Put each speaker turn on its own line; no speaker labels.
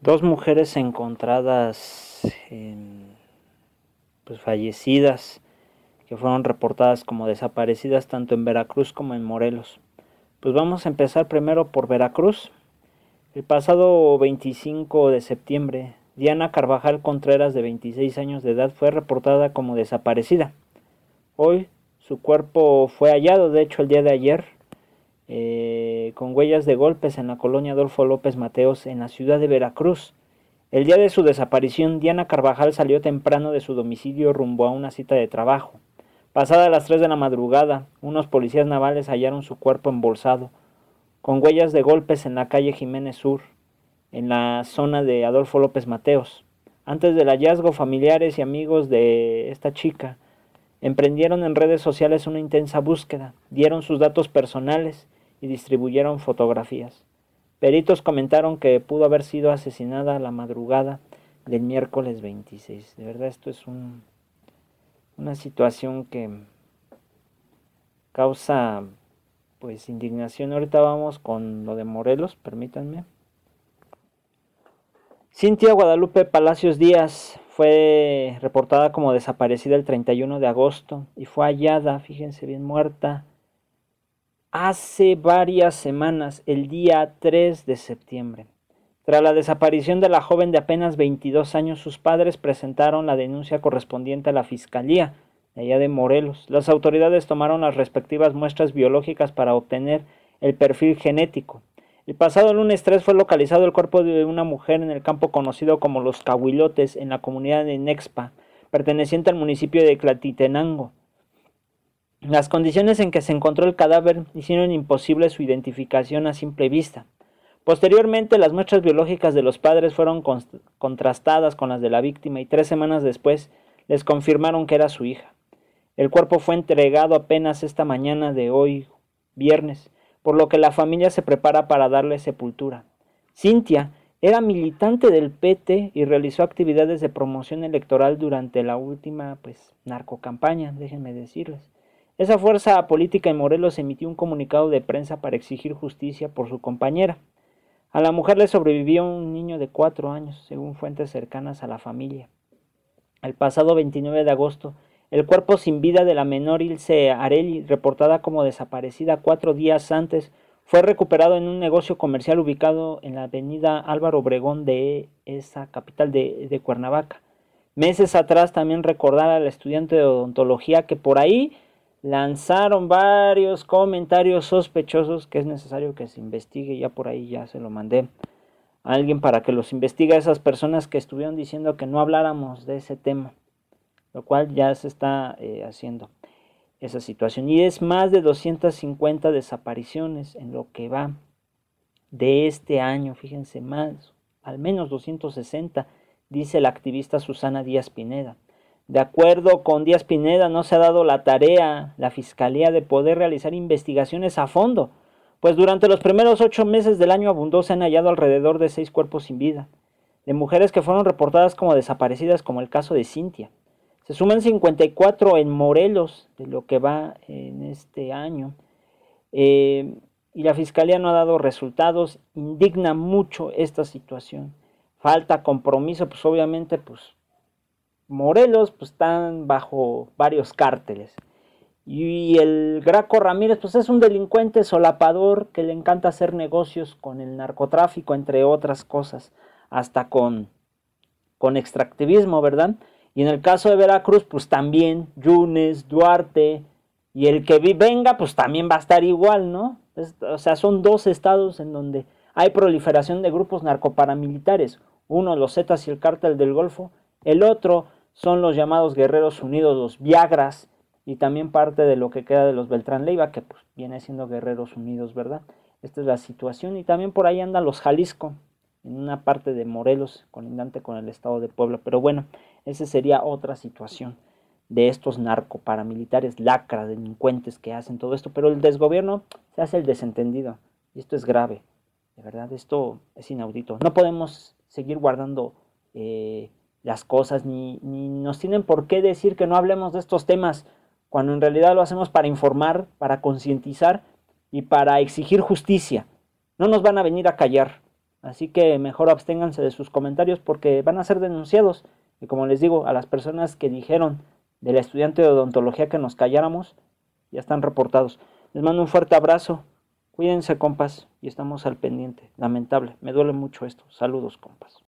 dos mujeres encontradas pues fallecidas que fueron reportadas como desaparecidas tanto en Veracruz como en Morelos. Pues vamos a empezar primero por Veracruz. El pasado 25 de septiembre, Diana Carvajal Contreras, de 26 años de edad, fue reportada como desaparecida. Hoy su cuerpo fue hallado, de hecho el día de ayer, eh, con huellas de golpes en la colonia Adolfo López Mateos en la ciudad de Veracruz. El día de su desaparición, Diana Carvajal salió temprano de su domicilio rumbo a una cita de trabajo. Pasada las 3 de la madrugada, unos policías navales hallaron su cuerpo embolsado, con huellas de golpes en la calle Jiménez Sur, en la zona de Adolfo López Mateos. Antes del hallazgo, familiares y amigos de esta chica emprendieron en redes sociales una intensa búsqueda, dieron sus datos personales y distribuyeron fotografías. Peritos comentaron que pudo haber sido asesinada a la madrugada del miércoles 26. De verdad esto es un, una situación que causa pues indignación. Ahorita vamos con lo de Morelos, permítanme. Cintia Guadalupe Palacios Díaz fue reportada como desaparecida el 31 de agosto y fue hallada, fíjense bien, muerta hace varias semanas, el día 3 de septiembre. Tras la desaparición de la joven de apenas 22 años, sus padres presentaron la denuncia correspondiente a la Fiscalía de allá de Morelos. Las autoridades tomaron las respectivas muestras biológicas para obtener el perfil genético. El pasado lunes 3 fue localizado el cuerpo de una mujer en el campo conocido como Los Cahuilotes, en la comunidad de Nexpa, perteneciente al municipio de Clatitenango. Las condiciones en que se encontró el cadáver hicieron imposible su identificación a simple vista. Posteriormente, las muestras biológicas de los padres fueron contrastadas con las de la víctima y tres semanas después les confirmaron que era su hija. El cuerpo fue entregado apenas esta mañana de hoy, viernes, por lo que la familia se prepara para darle sepultura. Cintia era militante del PT y realizó actividades de promoción electoral durante la última pues narcocampaña, déjenme decirles. Esa fuerza política en Morelos emitió un comunicado de prensa para exigir justicia por su compañera. A la mujer le sobrevivió un niño de cuatro años, según fuentes cercanas a la familia. El pasado 29 de agosto, el cuerpo sin vida de la menor Ilse Arelli, reportada como desaparecida cuatro días antes, fue recuperado en un negocio comercial ubicado en la avenida Álvaro Obregón de esa capital de, de Cuernavaca. Meses atrás también recordar al estudiante de odontología que por ahí lanzaron varios comentarios sospechosos que es necesario que se investigue, ya por ahí ya se lo mandé a alguien para que los investigue a esas personas que estuvieron diciendo que no habláramos de ese tema, lo cual ya se está eh, haciendo esa situación. Y es más de 250 desapariciones en lo que va de este año, fíjense, más, al menos 260, dice la activista Susana Díaz Pineda. De acuerdo con Díaz Pineda, no se ha dado la tarea la Fiscalía de poder realizar investigaciones a fondo, pues durante los primeros ocho meses del año abundó se han hallado alrededor de seis cuerpos sin vida, de mujeres que fueron reportadas como desaparecidas, como el caso de Cintia. Se suman 54 en Morelos, de lo que va en este año. Eh, y la Fiscalía no ha dado resultados, indigna mucho esta situación. Falta compromiso, pues obviamente, pues Morelos pues están bajo varios cárteles. Y el Graco Ramírez pues es un delincuente solapador que le encanta hacer negocios con el narcotráfico, entre otras cosas, hasta con, con extractivismo, ¿verdad? Y en el caso de Veracruz pues también Yunes, Duarte y el que venga pues también va a estar igual, ¿no? o sea, son dos estados en donde hay proliferación de grupos narcoparamilitares, uno los Zetas y el cártel del Golfo, el otro son los llamados Guerreros Unidos, los Viagras, y también parte de lo que queda de los Beltrán Leiva, que pues, viene siendo Guerreros Unidos, ¿verdad? Esta es la situación. Y también por ahí andan los Jalisco, en una parte de Morelos, colindante con el estado de Puebla. Pero bueno, esa sería otra situación de estos narcoparamilitares, lacras, delincuentes que hacen todo esto. Pero el desgobierno se hace el desentendido. Y esto es grave. De verdad, esto es inaudito. No podemos seguir guardando eh, las cosas, ni, nos tienen por qué decir que no hablemos de estos temas, cuando en realidad lo hacemos para informar, para concientizar y para exigir justicia. No nos van a venir a callar, así que mejor absténganse de sus comentarios porque van a ser denunciados. Y como les digo, a las personas que dijeron del estudiante de odontología que nos calláramos, ya están reportados. Les mando un fuerte abrazo. Cuídense, compas, y estamos al pendiente. Lamentable, me duele mucho esto. Saludos, compas.